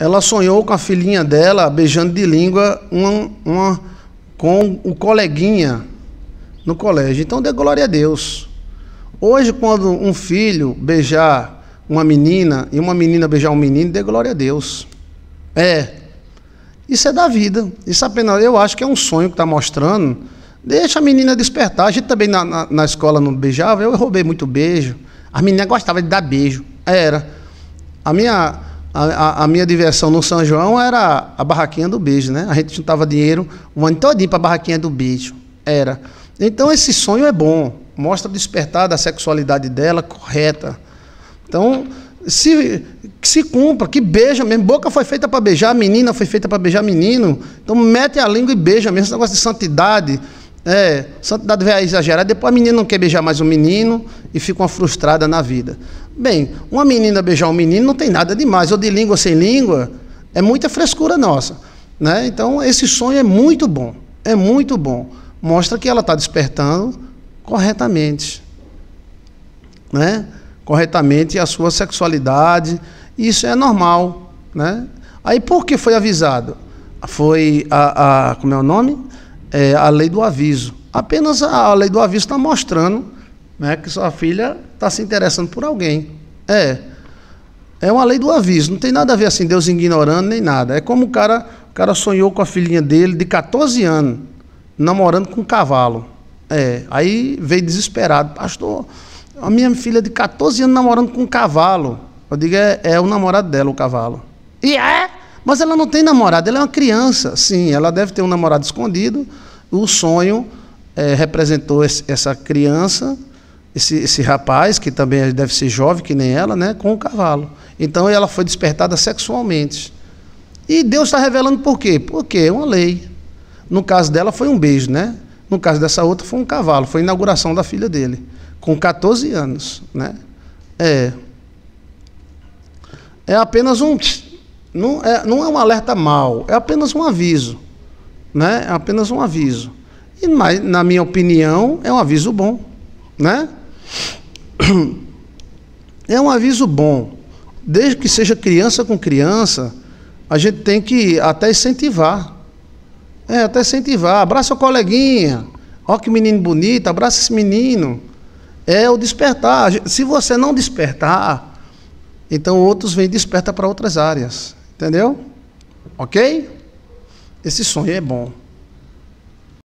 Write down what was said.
ela sonhou com a filhinha dela beijando de língua uma, uma com o coleguinha no colégio. Então dê glória a Deus. Hoje, quando um filho beijar uma menina e uma menina beijar um menino, dê glória a Deus. É. Isso é da vida. Isso é apenas eu acho que é um sonho que está mostrando. Deixa a menina despertar. A gente também na, na, na escola não beijava, eu roubei muito beijo. A menina gostava de dar beijo. Era. A minha a, a, a, minha diversão no São João era a barraquinha do beijo, né? A gente juntava dinheiro o ano todinho para a barraquinha do beijo. Era. Então esse sonho é bom, mostra despertar da sexualidade dela correta. Então, se, se cumpra, que beija mesmo. Boca foi feita para beijar, menina foi feita para beijar menino. Então mete a língua e beija mesmo. Esse negócio de santidade. É, santidade vai é exagerar, depois a menina não quer beijar mais o menino e fica uma frustrada na vida. Bem, uma menina beijar um menino não tem nada demais, ou de língua sem língua, é muita frescura nossa. Né? Então, esse sonho é muito bom, é muito bom. Mostra que ela está despertando corretamente. Né? Corretamente a sua sexualidade, isso é normal. Né? Aí por que foi avisado? Foi a, a como é o nome? É, a lei do aviso. Apenas a, a lei do aviso está mostrando né, que sua filha está se interessando por alguém. É. É uma lei do aviso. Não tem nada a ver assim, Deus ignorando nem nada. É como o cara, o cara sonhou com a filhinha dele de 14 anos, namorando com um cavalo. É. Aí veio desesperado. Pastor, a minha filha de 14 anos namorando com um cavalo. Eu digo, é, é o namorado dela, o cavalo. E é? Mas ela não tem namorado, ela é uma criança. Sim, ela deve ter um namorado escondido. O sonho é, representou esse, essa criança esse, esse rapaz, que também deve ser jovem, que nem ela, né, com o cavalo. Então ela foi despertada sexualmente. E Deus está revelando por quê? Porque é uma lei. No caso dela foi um beijo, né? No caso dessa outra foi um cavalo, foi a inauguração da filha dele, com 14 anos, né? É. É apenas um não é, não é um alerta mal, é apenas um aviso, né? É apenas um aviso. E na, na minha opinião, é um aviso bom, né? É um aviso bom. Desde que seja criança com criança, a gente tem que até incentivar. É, até incentivar. Abraça o coleguinha. Ó que menino bonito, abraça esse menino. É o despertar. Se você não despertar, então outros vêm e desperta para outras áreas. Entendeu? Ok? Esse sonho é bom.